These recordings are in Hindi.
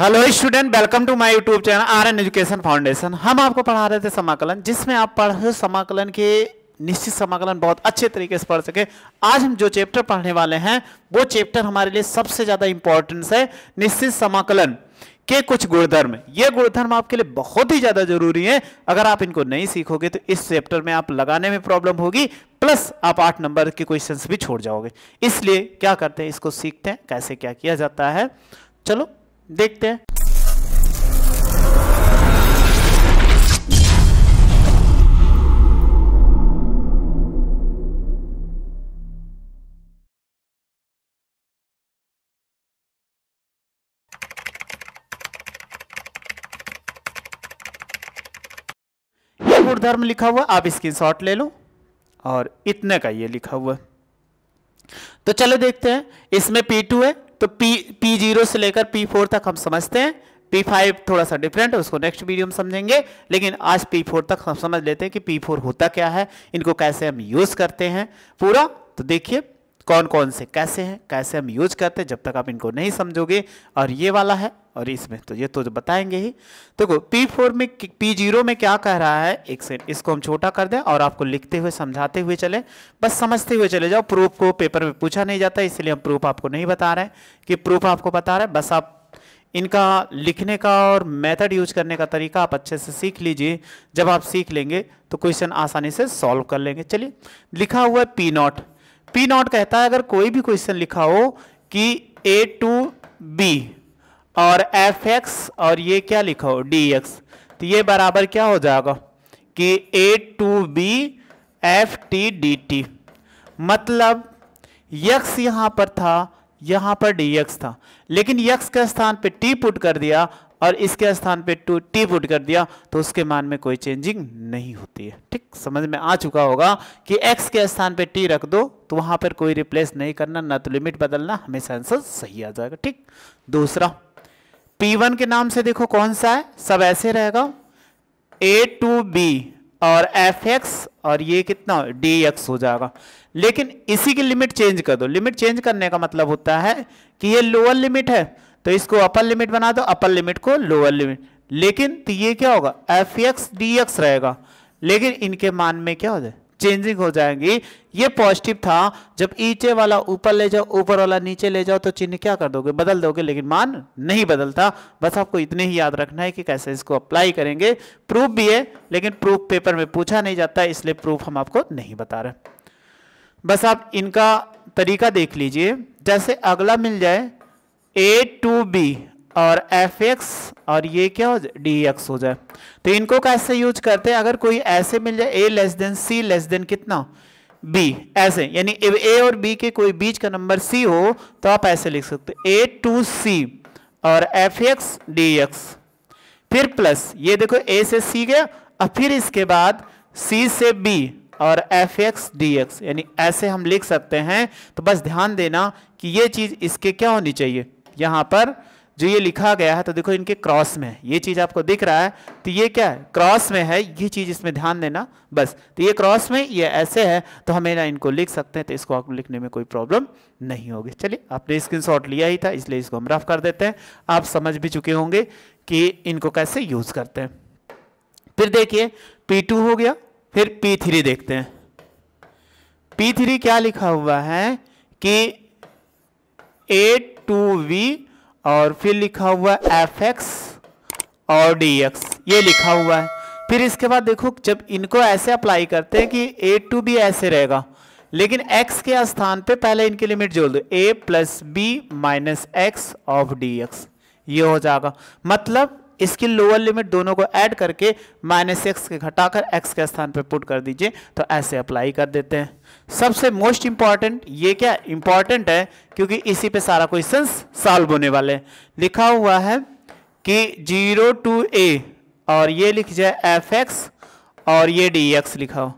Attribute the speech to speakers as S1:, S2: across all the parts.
S1: hello student welcome to my YouTube channel R N education foundation हम आपको पढ़ा रहे थे समाकलन जिसमें आप पढ़ रहे समाकलन के निश्चित समाकलन बहुत अच्छे तरीके से पढ़ सके आज हम जो चैप्टर पढ़ने वाले हैं वो चैप्टर हमारे लिए सबसे ज़्यादा इंपॉर्टेंस है निश्चित समाकलन के कुछ गुणधर्म ये गुणधर्म आपके लिए बहुत ही ज़्यादा जरूरी है अगर आप इनको नहीं सीखोगे तो इस चैप्टर में आप लगाने में प्रॉब्लम होगी प्लस आप आठ नंबर के क्वेश्चन भी छोड़ जाओगे इसलिए क्या करते हैं इसको सीखते हैं कैसे क्या किया जाता है चलो देखते हैं धर्म लिखा हुआ आप इसकी शॉर्ट ले लो और इतने का ये लिखा हुआ तो चलो देखते हैं इसमें P2 है तो पी पी जीरो से लेकर पी फोर तक हम समझते हैं पी फाइव थोड़ा सा डिफरेंट है उसको नेक्स्ट वीडियो में समझेंगे लेकिन आज पी फोर तक हम समझ लेते हैं कि पी फोर होता क्या है इनको कैसे हम यूज़ करते हैं पूरा तो देखिए कौन कौन से कैसे हैं कैसे हम यूज करते हैं जब तक आप इनको नहीं समझोगे और ये वाला है और इसमें तो ये तो बताएंगे ही देखो पी फोर में पी जीरो में क्या कह रहा है एक सेकेंड इसको हम छोटा कर दें और आपको लिखते हुए समझाते हुए चले बस समझते हुए चले जाओ प्रूफ को पेपर में पूछा नहीं जाता इसलिए हम प्रूफ आपको नहीं बता रहे हैं कि प्रूफ आपको बता रहे बस आप इनका लिखने का और मेथड यूज करने का तरीका आप अच्छे से सीख लीजिए जब आप सीख लेंगे तो क्वेश्चन आसानी से सॉल्व कर लेंगे चलिए लिखा हुआ है पी नॉट पी नॉट कहता है अगर कोई भी क्वेश्चन लिखा हो कि ए टू बी और एफ एक्स और ये क्या लिखा हो डी एक्स तो ये बराबर क्या हो जाएगा कि a to b f t d t मतलब यक्स यहाँ पर था यहाँ पर डी एक्स था लेकिन यक्स के स्थान पे टी पुट कर दिया और इसके स्थान पे टू टी पुट कर दिया तो उसके मान में कोई चेंजिंग नहीं होती है ठीक समझ में आ चुका होगा कि एक्स के स्थान पे टी रख दो तो वहां पर कोई रिप्लेस नहीं करना ना तो लिमिट बदलना हमेशा आंसर सही आ जाएगा ठीक दूसरा P1 के नाम से देखो कौन सा है सब ऐसे रहेगा ए टू बी और एफ एक्स और ये कितना डी एक्स हो जाएगा लेकिन इसी की लिमिट चेंज कर दो लिमिट चेंज करने का मतलब होता है कि ये लोअर लिमिट है तो इसको अपर लिमिट बना दो अपर लिमिट को लोअर लिमिट लेकिन तो ये क्या होगा एफ एक्स डी एक्स रहेगा लेकिन इनके मान में क्या हो जाए चेंजिंग हो जाएंगी ये पॉजिटिव था जब ईचे वाला ऊपर ले जाओ ऊपर वाला नीचे ले जाओ तो चिन्ह क्या कर दोगे बदल दोगे लेकिन मान नहीं बदलता बस आपको इतने ही याद रखना है कि कैसे इसको अप्लाई करेंगे प्रूफ भी है लेकिन प्रूफ पेपर में पूछा नहीं जाता इसलिए प्रूफ हम आपको नहीं बता रहे बस आप इनका तरीका देख लीजिए जैसे अगला मिल जाए ए टू बी और एफ एक्स और ये क्या हो जाए डी एक्स हो जाए तो इनको कैसे यूज करते हैं अगर कोई ऐसे मिल जाए a less than c less than कितना बी ऐसे यानी ए और बी के कोई बीच का नंबर सी हो तो आप ऐसे लिख सकते ए टू सी और एफ एक्स डी एक्स फिर प्लस ये देखो ए से सी गया और फिर इसके बाद सी से बी और एफ एक्स डी एक्स यानी ऐसे हम लिख सकते हैं तो बस ध्यान देना कि ये चीज़ इसके क्या होनी चाहिए यहां पर जो ये लिखा गया है तो देखो इनके क्रॉस में है ये चीज़ आपको दिख रहा है तो ये क्या है क्रॉस में है ये चीज़ इसमें ध्यान देना बस तो ये क्रॉस में ये ऐसे है तो हमें ना इनको लिख सकते हैं तो इसको आपको लिखने में कोई प्रॉब्लम नहीं होगी चलिए आपने स्क्रीनशॉट लिया ही था इसलिए इसको हम रफ कर देते हैं आप समझ भी चुके होंगे कि इनको कैसे यूज़ करते हैं फिर देखिए पी हो गया फिर पी देखते हैं पी क्या लिखा हुआ है कि ए टू वी और फिर लिखा हुआ है एफ एक्स और डी एक्स ये लिखा हुआ है फिर इसके बाद देखो जब इनको ऐसे अप्लाई करते हैं कि ए टू बी ऐसे रहेगा लेकिन x के स्थान पे पहले इनकी लिमिट जोड़ दो a plus b minus x of d x ये हो जाएगा मतलब इसकी लोअर लिमिट दोनों को ऐड करके माइनस एक्स के घटाकर एक्स के स्थान पर पुट कर दीजिए तो ऐसे अप्लाई कर देते हैं सबसे मोस्ट इंपॉर्टेंट ये क्या इंपॉर्टेंट है क्योंकि इसी पे सारा क्वेश्चन सॉल्व होने वाले हैं लिखा हुआ है कि जीरो टू ए और ये लिख जाए एफ एक्स और ये डी एक्स लिखा हो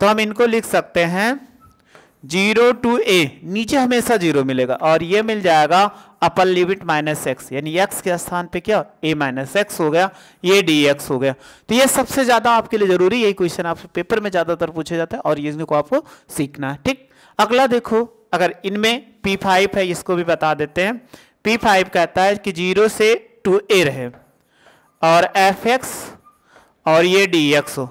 S1: तो हम इनको लिख सकते हैं जीरो टू ए नीचे हमेशा जीरो मिलेगा और ये मिल जाएगा अपर लिमिट माइनस एक्स यानी एक्स के स्थान पे क्या ए माइनस एक्स हो गया ये डी एक्स हो गया तो ये सबसे ज़्यादा आपके लिए ज़रूरी है क्वेश्चन आपसे पेपर में ज़्यादातर पूछे जाता है और इसको आपको सीखना है ठीक अगला देखो अगर इनमें पी फाइव है इसको भी बता देते हैं पी फाइव कहता है कि जीरो से टू ए रहे और एफ एक्स और ये डी एक्स हो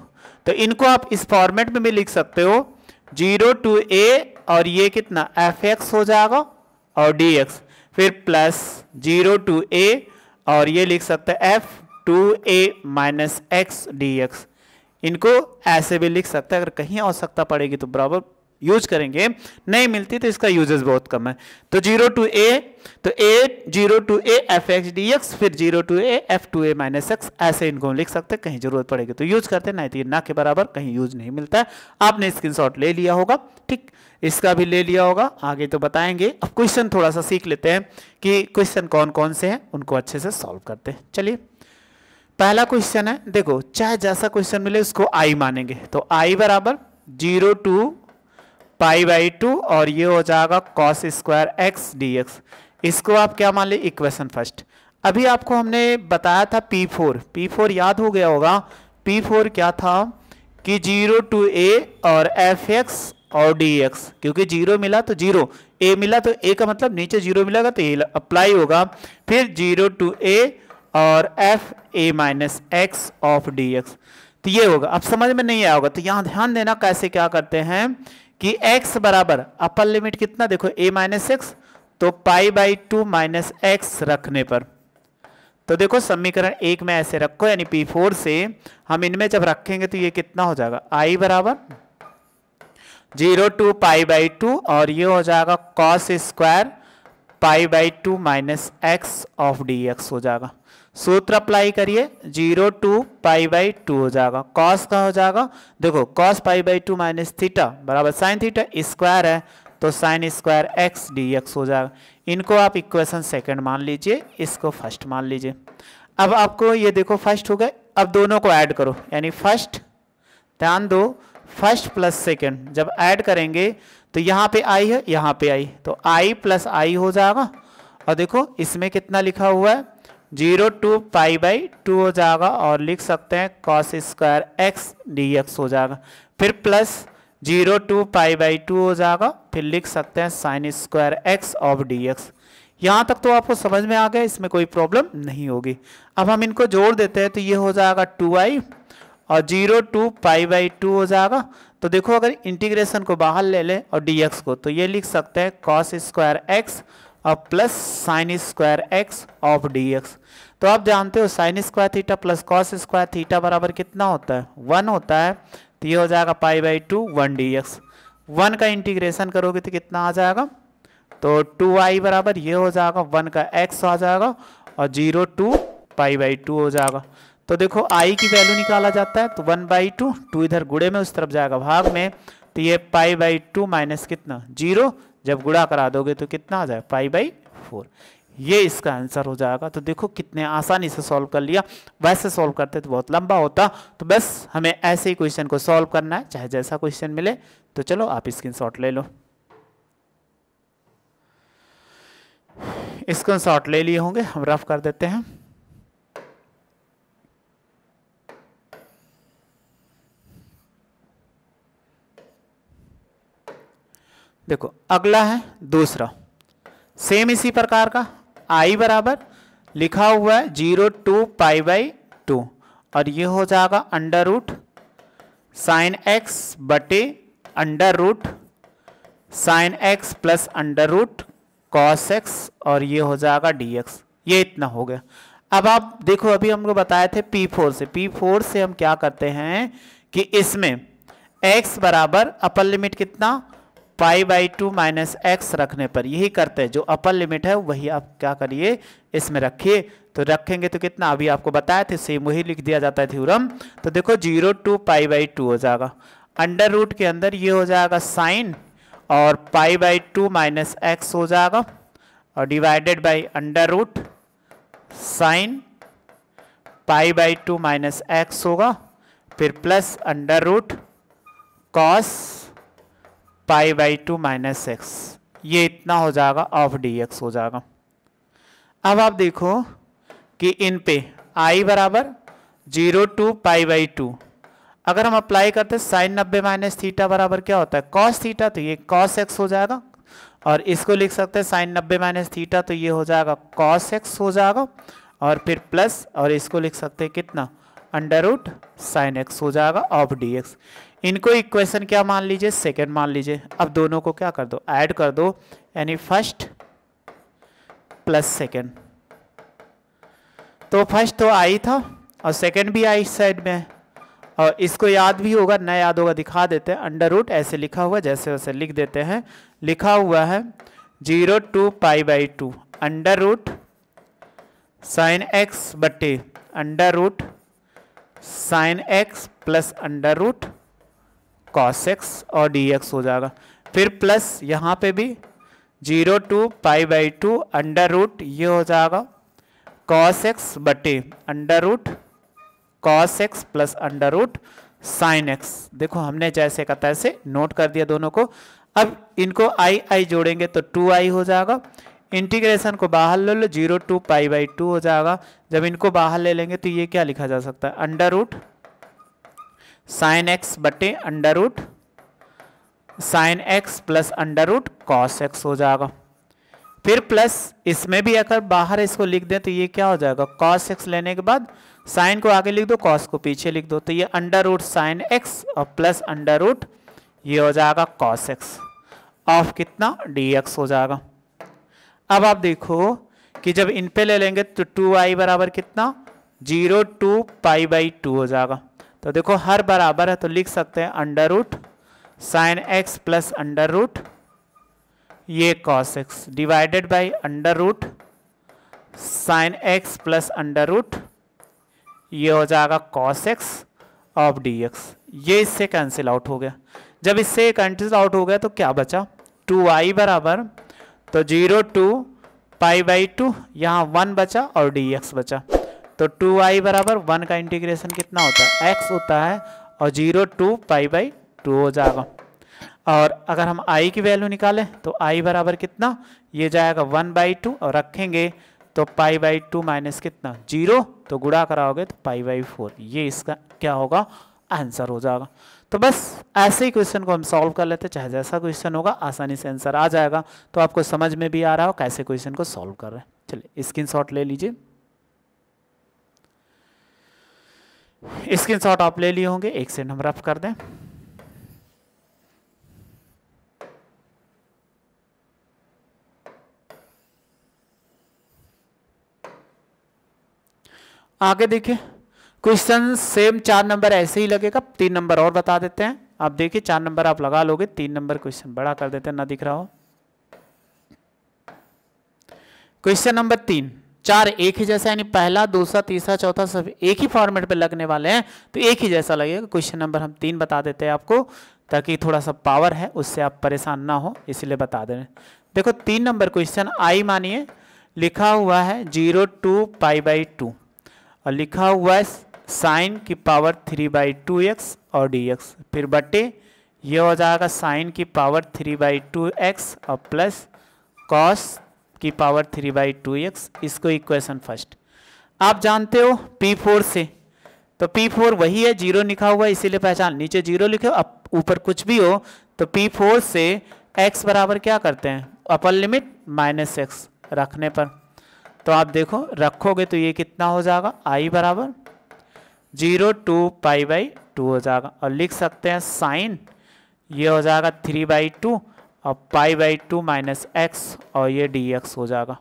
S1: तो इनको आप इस फॉर्मेट में भी लिख सकते हो जीरो टू ए और ये कितना एफ एक्स हो जाएगा और डी एक्स फिर प्लस जीरो टू ए और ये लिख सकते हैं f to a minus x d x इनको ऐसे भी लिख सकते हैं अगर कहीं आवश्यकता पड़ेगी तो बराबर यूज करेंगे नहीं मिलती तो इसका यूजेस बहुत कम है तो जीरो टू ए तो a zero to a f x d x फिर zero to a f to a minus x ऐसे इनको लिख सकते हैं कहीं जरूरत पड़ेगी तो यूज करते हैं नहीं तो ये ना के बराबर कहीं यूज नहीं मिलता है आपने स्क्रीनशॉट ले लिया होगा ठीक इसका भी ले लिया होगा आगे तो बताएंगे अब क्वेश्चन थोड़ा सा सीख लेते हैं कि क्वेश्चन कौन कौन से हैं उनको अच्छे से सॉल्व करते हैं चलिए पहला क्वेश्चन है देखो चाहे जैसा क्वेश्चन मिले उसको आई मानेंगे तो आई बराबर zero to pi by two और ये हो जाएगा cos square x d x इसको आप क्या मान लें इक्वेशन फर्स्ट अभी आपको हमने बताया था पी फोर पी फोर याद हो गया होगा पी फोर क्या था कि जीरो टू ए और एफ एक्स और डी एक्स क्योंकि जीरो मिला तो जीरो ए मिला तो ए का मतलब नीचे जीरो मिलेगा तो ए अप्लाई होगा फिर जीरो टू ए और f a minus x of d x तो ये होगा अब समझ में नहीं आया होगा तो यहाँ ध्यान देना कैसे क्या करते हैं कि x बराबर अपर लिमिट कितना देखो a माइनस एक्स तो pi by two minus x रखने पर तो देखो समीकरण एक में ऐसे रखो यानी पी फोर से हम इनमें जब रखेंगे तो ये कितना हो जाएगा आई बराबर zero to pi by two और ये हो जाएगा cos square pi by two minus x of d x हो जाएगा सूत्र अप्लाई करिए zero to pi by two हो जाएगा कॉस का हो जाएगा देखो cos pi by two minus theta बराबर साइन थीटा स्क्वायर है तो sine square x d x हो जाएगा इनको आप इक्वेशन सेकंड मान लीजिए इसको फर्स्ट मान लीजिए अब आपको ये देखो फर्स्ट हो गए अब दोनों को ऐड करो यानी फर्स्ट ध्यान दो फर्स्ट प्लस सेकेंड जब ऐड करेंगे तो यहाँ पे आई है यहाँ पे आई तो आई प्लस आई हो जाएगा और देखो इसमें कितना लिखा हुआ है zero to pi by two हो जाएगा और लिख सकते हैं cos square x d x हो जाएगा फिर plus zero to pi by two हो जाएगा फिर लिख सकते हैं sine square x of d x यहाँ तक तो आपको समझ में आ गया इसमें कोई प्रॉब्लम नहीं होगी अब हम इनको जोड़ देते हैं तो ये हो जाएगा टू आई और zero to pi by two हो जाएगा तो देखो अगर इंटीग्रेशन को बाहर ले लें और dx को तो ये लिख सकते हैं कॉस स्क्वायर एक्स और plus sine square x of dx तो आप जानते हो sine square theta plus cos square theta बराबर कितना होता है वन होता है तो ये हो जाएगा pi by two one d x one का इंटीग्रेशन करोगे तो कितना आ जाएगा तो टू आई बराबर ये हो जाएगा वन का एक्स आ जाएगा और zero to pi by two हो जाएगा तो देखो आई की वैल्यू निकाला जाता है तो वन बाई टू टू इधर गुड़े में उस तरफ जाएगा भाग में तो ये पाई बाई टू माइनस कितना जीरो जब गुड़ा करा दोगे तो कितना आ जाए पाई बाई फोर ये इसका आंसर हो जाएगा तो देखो कितने आसानी से सॉल्व कर लिया वैसे सॉल्व करते तो बहुत लंबा होता तो बस हमें ऐसे ही क्वेश्चन को सॉल्व करना है चाहे जैसा क्वेश्चन मिले तो चलो आप स्क्रीनशॉट ले लो स्क्रीनशॉट ले लिए होंगे हम रफ कर देते हैं देखो अगला है दूसरा सेम इसी प्रकार का आई बराबर लिखा हुआ है zero to pi by two और ये हो जाएगा अंडर रूट साइन एक्स बटे under root sine x plus under root cos x और ये हो जाएगा डी एक्स ये इतना हो गया अब आप देखो अभी हमको बताए थे पी फोर से पी फोर से हम क्या करते हैं कि इसमें एक्स बराबर अपर लिमिट कितना pi by two minus x रखने पर यही करते हैं जो अपर लिमिट है वही आप क्या करिए इसमें रखिए तो रखेंगे तो कितना अभी आपको बताया थे सेम वही लिख दिया जाता है थ्योरम तो देखो zero to pi by two हो जाएगा अंडर रूट के अंदर ये हो जाएगा साइन और pi by two minus x हो जाएगा और divided by under root sine pi by two minus x होगा फिर plus under root cos pi by two minus x ये इतना हो जाएगा ऑफ डी एक्स हो जाएगा अब आप देखो कि इन पे आई बराबर zero to pi by two अगर हम अप्लाई करते साइन नब्बे माइनस थीटा बराबर क्या होता है कॉस थीटा तो ये कॉस एक्स हो जाएगा और इसको लिख सकते हैं साइन नब्बे माइनस थीटा तो ये हो जाएगा कॉस एक्स हो जाएगा और फिर प्लस और इसको लिख सकते हैं कितना अंडर रूट साइन एक्स हो जाएगा ऑफ डी एक्स इनको इक्वेशन क्या मान लीजिए सेकेंड मान लीजिए अब दोनों को क्या कर दो ऐड कर दो यानी फर्स्ट प्लस सेकेंड तो फर्स्ट तो आई था और सेकेंड भी आई साइड में और इसको याद भी होगा न याद होगा दिखा देते हैं अंडर रूट ऐसे लिखा हुआ जैसे वैसे लिख देते हैं लिखा हुआ है zero to pi by two under root sine x बटे under root sine x plus under root cos x और डी एक्स हो जाएगा फिर प्लस यहाँ पे भी zero to pi by two under root ये हो जाएगा कॉस एक्स बटे under root cos x plus under root sine x देखो हमने जैसे का तैसे नोट कर दिया दोनों को अब इनको आई आई जोड़ेंगे तो टू आई हो जाएगा इंटीग्रेशन को बाहर ले लो zero to pi by two हो जाएगा जब इनको बाहर ले लेंगे तो ये क्या लिखा जा सकता है अंडर रूट साइन एक्स बटे under root sine x plus under root cos x हो जाएगा फिर प्लस इसमें भी अगर बाहर इसको लिख दें तो ये क्या हो जाएगा कॉस एक्स लेने के बाद साइन को आगे लिख दो कॉस को पीछे लिख दो तो ये अंडर रूट साइन एक्स और प्लस अंडर रूट ये हो जाएगा कॉस एक्स ऑफ कितना डी एक्स हो जाएगा अब आप देखो कि जब इन पे ले लेंगे तो टू आई बराबर कितना zero to pi by two हो जाएगा तो देखो हर बराबर है तो लिख सकते हैं under root sine x plus under root ये cos x divided by under root sine x plus under root ये हो जाएगा cos x of d x ये इससे कैंसिल आउट हो गया जब इससे कैंसिल आउट हो गया तो क्या बचा टू आई बराबर तो zero to pi by two यहाँ वन बचा और डी एक्स बचा तो टू आई बराबर वन का इंटीग्रेशन कितना होता है एक्स होता है और zero to pi by two हो जाएगा और अगर हम आई की वैल्यू निकालें तो आई बराबर कितना ये जाएगा वन बाई टू और रखेंगे तो पाई बाई टू माइनस कितना जीरो तो गुड़ा कराओगे तो पाई बाई फोर ये इसका क्या होगा आंसर हो जाएगा तो बस ऐसे ही क्वेश्चन को हम सॉल्व कर लेते हैं चाहे जैसा क्वेश्चन होगा आसानी से आंसर आ जाएगा तो आपको समझ में भी आ रहा हो कैसे क्वेश्चन को सॉल्व कर रहे हैं चलिए स्क्रीनशॉट ले लीजिए स्क्रीनशॉट आप ले लिए होंगे एक सेकंड हम रफ कर दें आगे देखिए क्वेश्चन सेम चार नंबर ऐसे ही लगेगा तीन नंबर और बता देते हैं आप देखिए चार नंबर आप लगा लोगे तीन नंबर क्वेश्चन बड़ा कर देते हैं ना दिख रहा हो क्वेश्चन नंबर तीन चार एक ही जैसा यानी पहला दूसरा तीसरा चौथा सब एक ही फॉर्मेट पे लगने वाले हैं तो एक ही जैसा लगेगा क्वेश्चन नंबर हम तीन बता देते हैं आपको ताकि थोड़ा सा पावर है उससे आप परेशान ना हो इसलिए बता दे देखो तीन नंबर क्वेश्चन आई मानिए लिखा हुआ है zero to pi by two और लिखा हुआ है साइन की power three by two x और डी एक्स फिर बटे ये हो जाएगा साइन की power three by two x और प्लस कॉस की power three by two x इसको इक्वेशन फर्स्ट आप जानते हो पी फोर से तो पी फोर वही है जीरो लिखा हुआ है इसीलिए पहचान नीचे जीरो लिखे अब ऊपर कुछ भी हो तो पी फोर से एक्स बराबर क्या करते हैं अपर लिमिट माइनस एक्स रखने पर तो आप देखो रखोगे तो ये कितना हो जाएगा आई बराबर zero to pi by two हो जाएगा और लिख सकते हैं साइन ये हो जाएगा थ्री बाई टू और pi by two minus x और ये डी एक्स हो जाएगा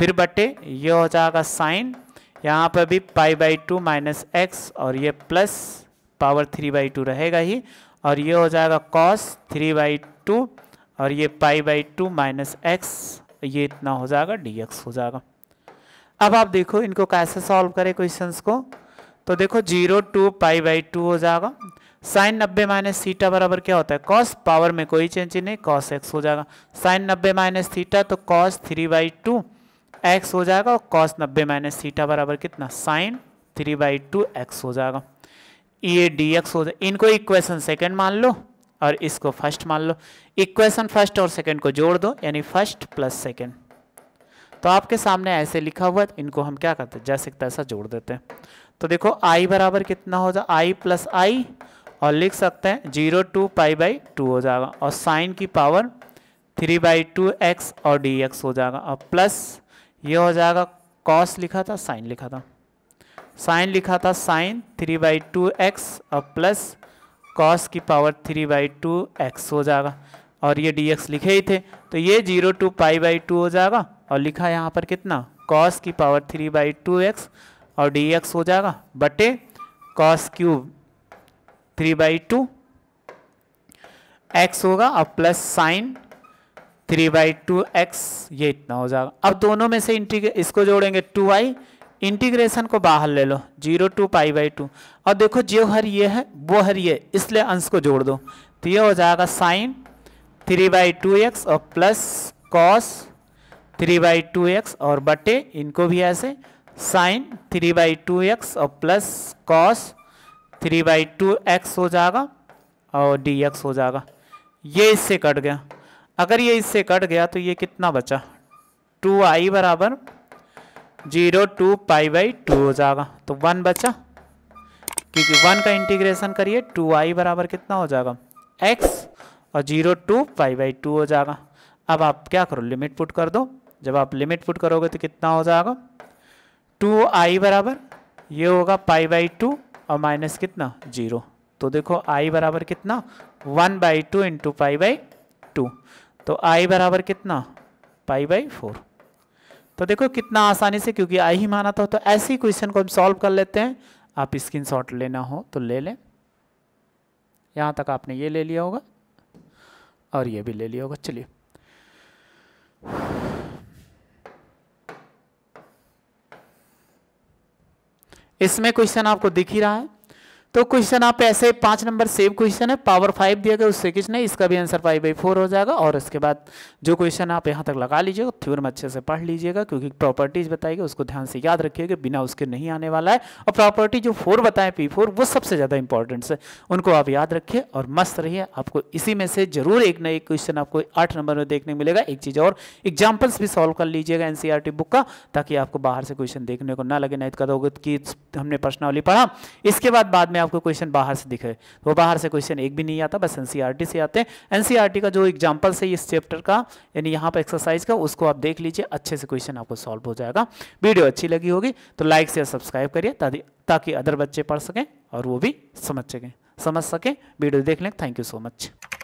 S1: फिर बटे ये हो जाएगा साइन यहाँ पर भी pi by two minus x और ये plus power three by two रहेगा ही और ये हो जाएगा कॉस थ्री बाई टू और ये pi by two minus x ये इतना हो जाएगा डी एक्स हो जाएगा अब आप देखो इनको कैसे सॉल्व करें क्वेश्चंस को तो देखो zero to pi by two हो जाएगा साइन नब्बे माइनस थीटा बराबर क्या होता है कॉस पावर में कोई चेंज नहीं कॉस एक्स हो जाएगा साइन नब्बे माइनस थीटा तो cos three by two x हो जाएगा और कॉस नब्बे माइनस थीटा बराबर कितना sine three by two x हो जाएगा ये डी एक्स हो जाए इनको इक्वेशन सेकेंड मान लो और इसको फर्स्ट मान लो इक्वेशन फर्स्ट और सेकेंड को जोड़ दो यानी फर्स्ट प्लस सेकेंड तो आपके सामने ऐसे लिखा हुआ इनको हम क्या करते हैं जैसे तैसा जोड़ देते हैं तो देखो आई बराबर कितना हो जाए आई प्लस आई और लिख सकते हैं zero to pi by two हो जाएगा और साइन की power three by two x और डी एक्स हो जाएगा और प्लस ये हो जाएगा कॉस लिखा था साइन लिखा था साइन लिखा था sine three by two x और प्लस कॉस की power three by two x हो जाएगा और ये डी एक्स लिखे ही थे तो ये zero to pi by two हो जाएगा और लिखा यहाँ पर कितना कॉस की power three by two x और डी एक्स हो जाएगा बटे cos cube three by two x होगा और plus sine three by two x ये इतना हो जाएगा अब दोनों में से इंटीग्रे इसको जोड़ेंगे टू आई इंटीग्रेशन को बाहर ले लो zero to pi by two और देखो जो हर ये है वो हर ये इसलिए अंश को जोड़ दो तो ये हो जाएगा sine three by two x और plus cos three by two x और बटे इनको भी ऐसे sine three by two x और plus cos three by two x हो जाएगा और डी एक्स हो जाएगा ये इससे कट गया अगर ये इससे कट गया तो ये कितना बचा टू आई बराबर zero to pi by two हो जाएगा तो वन बचा क्योंकि वन का इंटीग्रेशन करिए टू आई बराबर कितना हो जाएगा एक्स और zero to pi by two हो जाएगा अब आप क्या करो लिमिट पुट कर दो जब आप लिमिट पुट करोगे तो कितना हो जाएगा टू आई बराबर ये होगा पाई बाई टू और माइनस कितना जीरो तो देखो आई बराबर कितना one by two into pi by two तो आई बराबर कितना पाई बाई फोर तो देखो कितना आसानी से क्योंकि आई ही माना था तो ऐसी क्वेश्चन को हम सॉल्व कर लेते हैं आप स्क्रीन शॉट लेना हो तो ले लें यहाँ तक आपने ये ले लिया होगा और ये भी ले लिया होगा चलिए इसमें क्वेश्चन आपको दिख ही रहा है तो क्वेश्चन आप ऐसे पाँच नंबर सेव क्वेश्चन है पावर फाइव दिया गया उससे किस नहीं इसका भी आंसर फाइव बाई फोर हो जाएगा और उसके बाद जो क्वेश्चन आप यहाँ तक लगा लीजिएगा थ्योरम अच्छे से पढ़ लीजिएगा क्योंकि प्रॉपर्टीज बताएगी उसको ध्यान से याद रखिएगा बिना उसके नहीं आने वाला है और प्रॉपर्टी जो फोर बताएं पी फोर वो सबसे ज़्यादा इंपॉर्टेंट है उनको आप याद रखिए और मस्त रहिए आपको इसी में से जरूर एक ना एक क्वेश्चन आपको आठ नंबर में देखने मिलेगा एक चीज़ और एग्जाम्पल्स भी सॉल्व कर लीजिएगा एनसीआर बुक e का ताकि आपको बाहर से क्वेश्चन देखने को ना लगे नहीं तो कदोगे की हमने प्रश्नावली पढ़ा इसके बाद बाद में आपको क्वेश्चन बाहर से दिखे वो बाहर से क्वेश्चन एक भी नहीं आता बस एनसीईआरटी e से आते हैं एनसीईआरटी e का जो एग्जाम्पल से इस चैप्टर का यानी यहाँ पर एक्सरसाइज का उसको आप देख लीजिए अच्छे से क्वेश्चन आपको सॉल्व हो जाएगा वीडियो अच्छी लगी होगी तो लाइक से सब्सक्राइब करिए ताकि अदर बच्चे पढ़ सकें और वो भी समझ सकें समझ सकें वीडियो देख लें थैंक यू सो मच